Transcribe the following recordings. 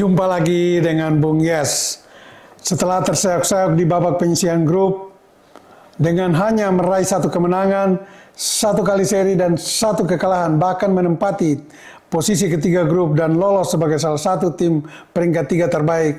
Jumpa lagi dengan Bung Yes. Setelah terseok-seok di babak penyisian grup, dengan hanya meraih satu kemenangan, satu kali seri dan satu kekalahan, bahkan menempati posisi ketiga grup dan lolos sebagai salah satu tim peringkat tiga terbaik,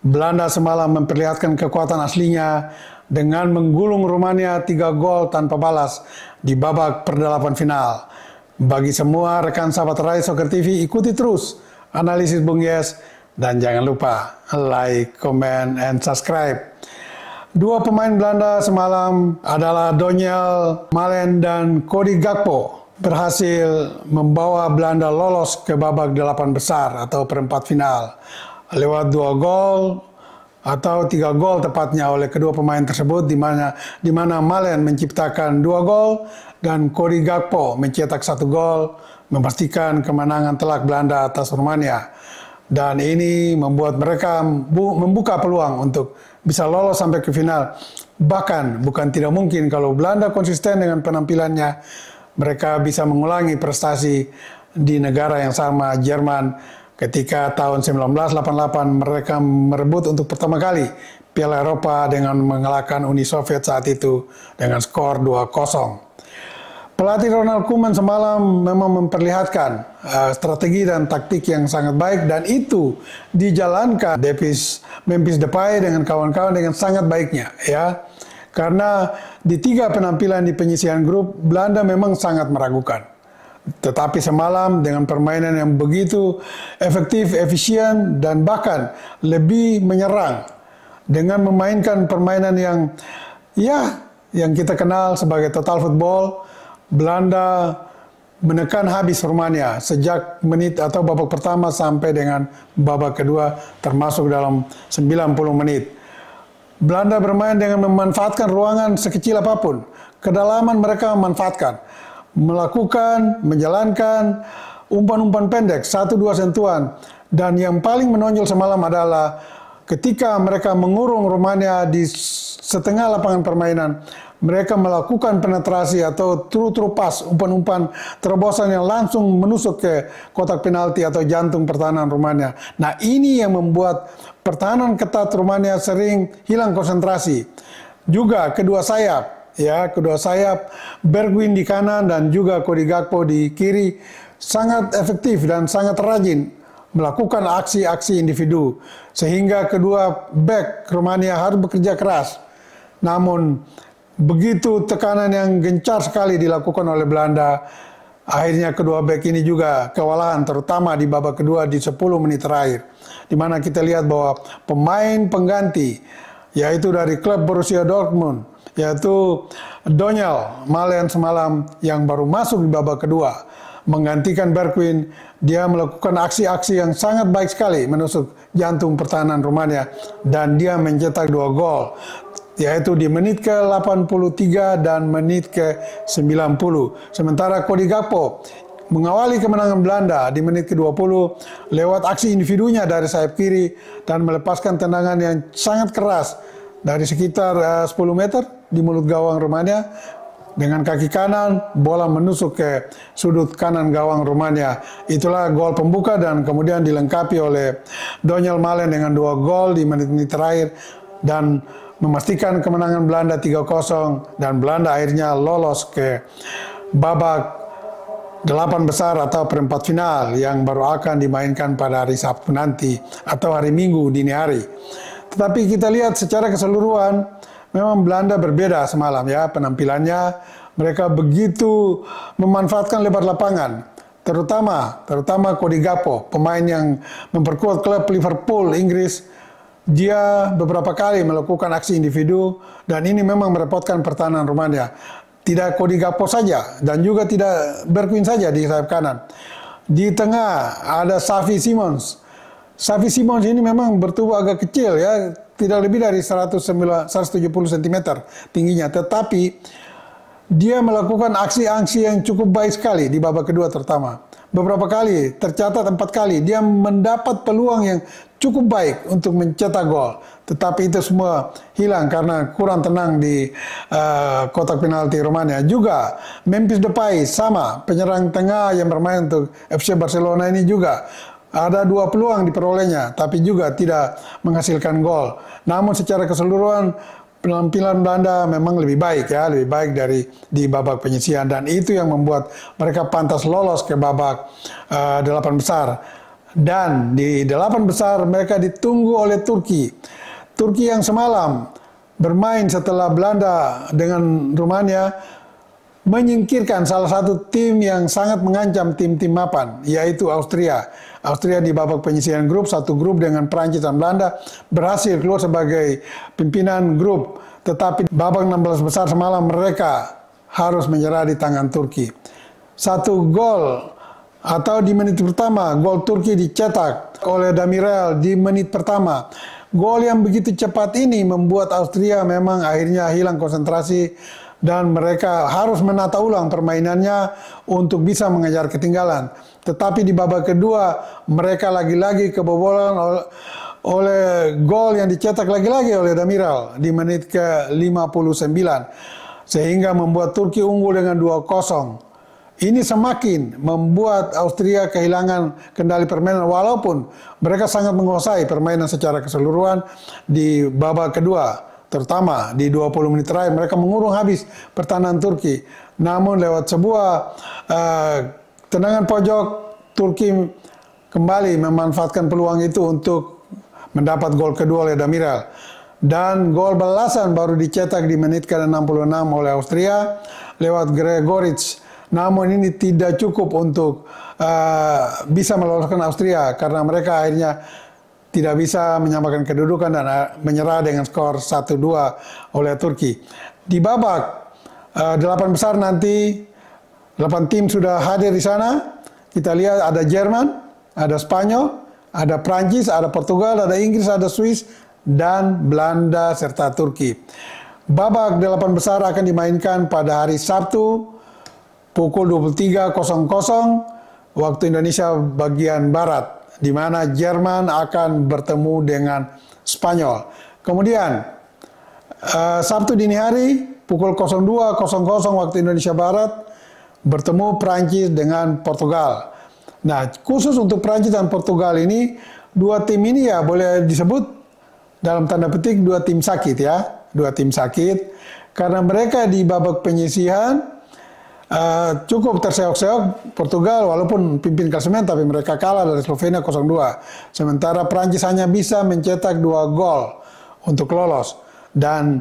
Belanda semalam memperlihatkan kekuatan aslinya dengan menggulung Rumania tiga gol tanpa balas di babak perdelapan final. Bagi semua rekan sahabat Rai Soccer TV, ikuti terus analisis Bung Yes dan jangan lupa like, comment, and subscribe. Dua pemain Belanda semalam adalah Donyel Malen dan Cody Gakpo berhasil membawa Belanda lolos ke babak delapan besar atau perempat final lewat dua gol atau tiga gol tepatnya oleh kedua pemain tersebut di mana di mana Malen menciptakan dua gol dan Cody Gakpo mencetak satu gol memastikan kemenangan telak Belanda atas Rumania dan ini membuat mereka membuka peluang untuk bisa lolos sampai ke final. Bahkan bukan tidak mungkin kalau Belanda konsisten dengan penampilannya, mereka bisa mengulangi prestasi di negara yang sama Jerman ketika tahun 1988 mereka merebut untuk pertama kali Piala Eropa dengan mengalahkan Uni Soviet saat itu dengan skor 2-0. Pelatih Ronald Koeman semalam memang memperlihatkan uh, strategi dan taktik yang sangat baik dan itu dijalankan Davis Memphis Depay dengan kawan-kawan dengan sangat baiknya ya. Karena di tiga penampilan di penyisihan grup Belanda memang sangat meragukan. Tetapi semalam dengan permainan yang begitu efektif, efisien dan bahkan lebih menyerang dengan memainkan permainan yang ya yang kita kenal sebagai total football Belanda menekan habis Rumania sejak menit atau babak pertama sampai dengan babak kedua termasuk dalam 90 menit. Belanda bermain dengan memanfaatkan ruangan sekecil apapun. Kedalaman mereka memanfaatkan. Melakukan, menjalankan, umpan-umpan pendek, satu dua sentuhan. Dan yang paling menonjol semalam adalah ketika mereka mengurung Rumania di setengah lapangan permainan, mereka melakukan penetrasi atau true-true pass, umpan-umpan terobosan yang langsung menusuk ke kotak penalti atau jantung pertahanan Rumania. Nah ini yang membuat pertahanan ketat Rumania sering hilang konsentrasi. Juga kedua sayap, ya kedua sayap Bergwin di kanan dan juga Cody Gakpo di kiri sangat efektif dan sangat rajin melakukan aksi-aksi individu sehingga kedua back Rumania harus bekerja keras. Namun begitu tekanan yang gencar sekali dilakukan oleh Belanda. Akhirnya kedua back ini juga kewalahan terutama di babak kedua di 10 menit terakhir. Di mana kita lihat bahwa pemain pengganti yaitu dari klub Borussia Dortmund yaitu Donyel Malen semalam yang baru masuk di babak kedua menggantikan Berkwin dia melakukan aksi-aksi yang sangat baik sekali menusuk jantung pertahanan Rumania dan dia mencetak dua gol yaitu di menit ke-83 dan menit ke-90. Sementara Cody Gakpo mengawali kemenangan Belanda di menit ke-20 lewat aksi individunya dari sayap kiri dan melepaskan tendangan yang sangat keras dari sekitar eh, uh, 10 meter di mulut gawang Rumania dengan kaki kanan bola menusuk ke sudut kanan gawang Rumania. Itulah gol pembuka dan kemudian dilengkapi oleh Donyel Malen dengan dua gol di menit-menit terakhir dan memastikan kemenangan Belanda 3-0 dan Belanda akhirnya lolos ke babak delapan besar atau perempat final yang baru akan dimainkan pada hari Sabtu nanti atau hari Minggu dini hari. Tetapi kita lihat secara keseluruhan memang Belanda berbeda semalam ya penampilannya mereka begitu memanfaatkan lebar lapangan terutama terutama Cody Gapo pemain yang memperkuat klub Liverpool Inggris dia beberapa kali melakukan aksi individu dan ini memang merepotkan pertahanan Rumania. Tidak Gapo saja dan juga tidak Berkuin saja di sayap kanan. Di tengah ada Safi Simons. Safi Simons ini memang bertubuh agak kecil ya, tidak lebih dari 170 cm tingginya. Tetapi dia melakukan aksi-aksi yang cukup baik sekali di babak kedua terutama beberapa kali, tercatat empat kali, dia mendapat peluang yang cukup baik untuk mencetak gol. Tetapi itu semua hilang karena kurang tenang di uh, kotak penalti Romania. Juga Memphis Depay sama penyerang tengah yang bermain untuk FC Barcelona ini juga ada dua peluang diperolehnya, tapi juga tidak menghasilkan gol. Namun secara keseluruhan penampilan Belanda memang lebih baik ya, lebih baik dari di babak penyisian dan itu yang membuat mereka pantas lolos ke babak uh, delapan besar. Dan di delapan besar mereka ditunggu oleh Turki. Turki yang semalam bermain setelah Belanda dengan Rumania menyingkirkan salah satu tim yang sangat mengancam tim-tim mapan, yaitu Austria. Austria di babak penyisihan grup, satu grup dengan Perancis dan Belanda, berhasil keluar sebagai pimpinan grup. Tetapi babak 16 besar semalam mereka harus menyerah di tangan Turki. Satu gol atau di menit pertama gol Turki dicetak oleh Damirel di menit pertama. Gol yang begitu cepat ini membuat Austria memang akhirnya hilang konsentrasi dan mereka harus menata ulang permainannya untuk bisa mengejar ketinggalan. Tetapi di babak kedua mereka lagi-lagi kebobolan oleh, gol yang dicetak lagi-lagi oleh Damiral di menit ke-59 sehingga membuat Turki unggul dengan 2-0. Ini semakin membuat Austria kehilangan kendali permainan walaupun mereka sangat menguasai permainan secara keseluruhan di babak kedua terutama di 20 menit terakhir mereka mengurung habis pertahanan Turki. Namun lewat sebuah uh, tendangan pojok Turki kembali memanfaatkan peluang itu untuk mendapat gol kedua oleh Damiral. Dan gol belasan baru dicetak di menit ke-66 oleh Austria lewat Gregoritsch. Namun ini tidak cukup untuk uh, bisa meloloskan Austria karena mereka akhirnya tidak bisa menyamakan kedudukan dan eh, menyerah dengan skor 1-2 oleh Turki. Di babak uh, delapan besar nanti delapan tim sudah hadir di sana. Kita lihat ada Jerman, ada Spanyol, ada Prancis, ada Portugal, ada Inggris, ada Swiss dan Belanda serta Turki. Babak delapan besar akan dimainkan pada hari Sabtu pukul 23.00 waktu Indonesia bagian barat di mana Jerman akan bertemu dengan Spanyol. Kemudian uh, Sabtu dini hari pukul 02.00 waktu Indonesia barat bertemu Prancis dengan Portugal. Nah, khusus untuk Prancis dan Portugal ini dua tim ini ya boleh disebut dalam tanda petik dua tim sakit ya, dua tim sakit karena mereka di babak penyisihan Uh, cukup terseok-seok Portugal walaupun pimpin klasemen tapi mereka kalah dari Slovenia 0-2. Sementara Prancis hanya bisa mencetak dua gol untuk lolos. Dan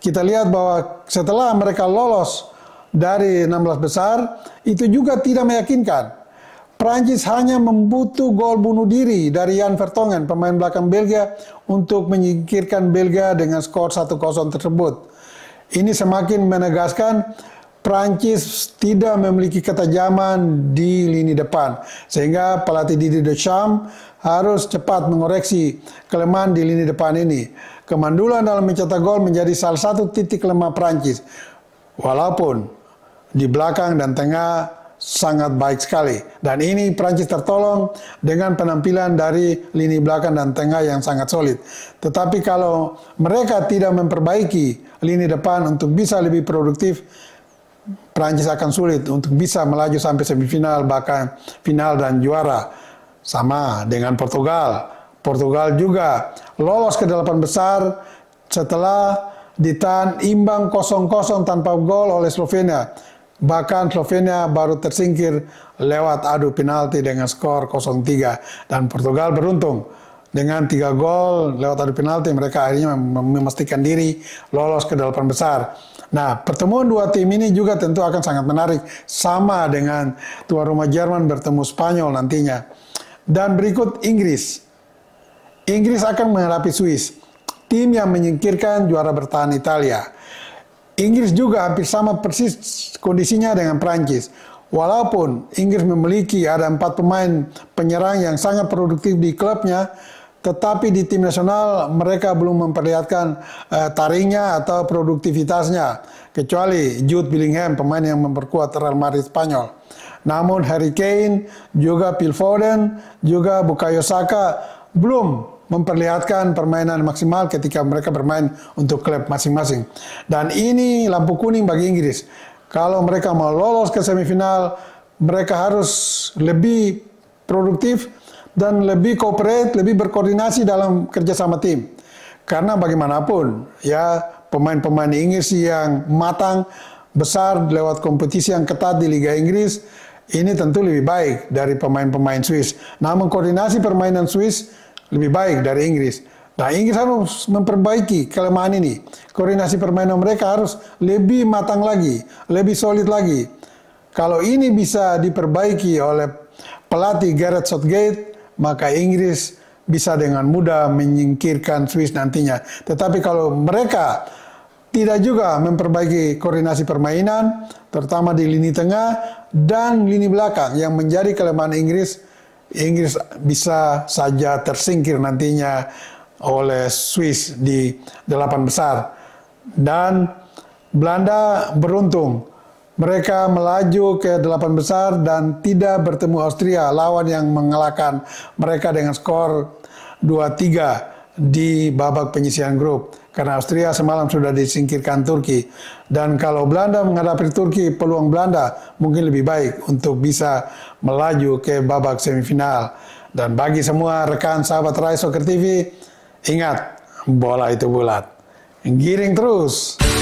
kita lihat bahwa setelah mereka lolos dari 16 besar itu juga tidak meyakinkan. Prancis hanya membutuh gol bunuh diri dari Jan Vertonghen pemain belakang Belgia untuk menyingkirkan Belgia dengan skor 1-0 tersebut. Ini semakin menegaskan Prancis tidak memiliki ketajaman di lini depan sehingga pelatih Didier Deschamps harus cepat mengoreksi kelemahan di lini depan ini. Kemandulan dalam mencetak gol menjadi salah satu titik lemah Prancis. Walaupun di belakang dan tengah sangat baik sekali dan ini Prancis tertolong dengan penampilan dari lini belakang dan tengah yang sangat solid. Tetapi kalau mereka tidak memperbaiki lini depan untuk bisa lebih produktif, Perancis akan sulit untuk bisa melaju sampai semifinal bahkan final dan juara. Sama dengan Portugal. Portugal juga lolos ke delapan besar setelah ditahan imbang 0-0 tanpa gol oleh Slovenia. Bahkan Slovenia baru tersingkir lewat adu penalti dengan skor 0-3 dan Portugal beruntung dengan tiga gol lewat adu penalti mereka akhirnya memastikan diri lolos ke delapan besar. Nah, pertemuan dua tim ini juga tentu akan sangat menarik. Sama dengan tuan rumah Jerman bertemu Spanyol nantinya. Dan berikut Inggris. Inggris akan menghadapi Swiss. Tim yang menyingkirkan juara bertahan Italia. Inggris juga hampir sama persis kondisinya dengan Prancis. Walaupun Inggris memiliki ada empat pemain penyerang yang sangat produktif di klubnya, tetapi di tim nasional mereka belum memperlihatkan uh, taringnya atau produktivitasnya kecuali Jude Bellingham pemain yang memperkuat Real Madrid Spanyol. Namun Harry Kane, juga Phil Foden, juga Bukayo Saka belum memperlihatkan permainan maksimal ketika mereka bermain untuk klub masing-masing. Dan ini lampu kuning bagi Inggris. Kalau mereka mau lolos ke semifinal, mereka harus lebih produktif dan lebih kooperatif, lebih berkoordinasi dalam kerjasama tim. Karena bagaimanapun ya pemain-pemain Inggris yang matang besar lewat kompetisi yang ketat di Liga Inggris ini tentu lebih baik dari pemain-pemain Swiss. Namun koordinasi permainan Swiss lebih baik dari Inggris. Nah Inggris harus memperbaiki kelemahan ini. Koordinasi permainan mereka harus lebih matang lagi, lebih solid lagi. Kalau ini bisa diperbaiki oleh pelatih Gareth Southgate, maka Inggris bisa dengan mudah menyingkirkan Swiss nantinya. Tetapi kalau mereka tidak juga memperbaiki koordinasi permainan, terutama di lini tengah dan lini belakang yang menjadi kelemahan Inggris, Inggris bisa saja tersingkir nantinya oleh Swiss di delapan besar. Dan Belanda beruntung mereka melaju ke delapan besar dan tidak bertemu Austria, lawan yang mengalahkan mereka dengan skor 2-3 di babak penyisian grup. Karena Austria semalam sudah disingkirkan Turki. Dan kalau Belanda menghadapi Turki, peluang Belanda mungkin lebih baik untuk bisa melaju ke babak semifinal. Dan bagi semua rekan sahabat Rai Soccer TV, ingat, bola itu bulat. Giring terus.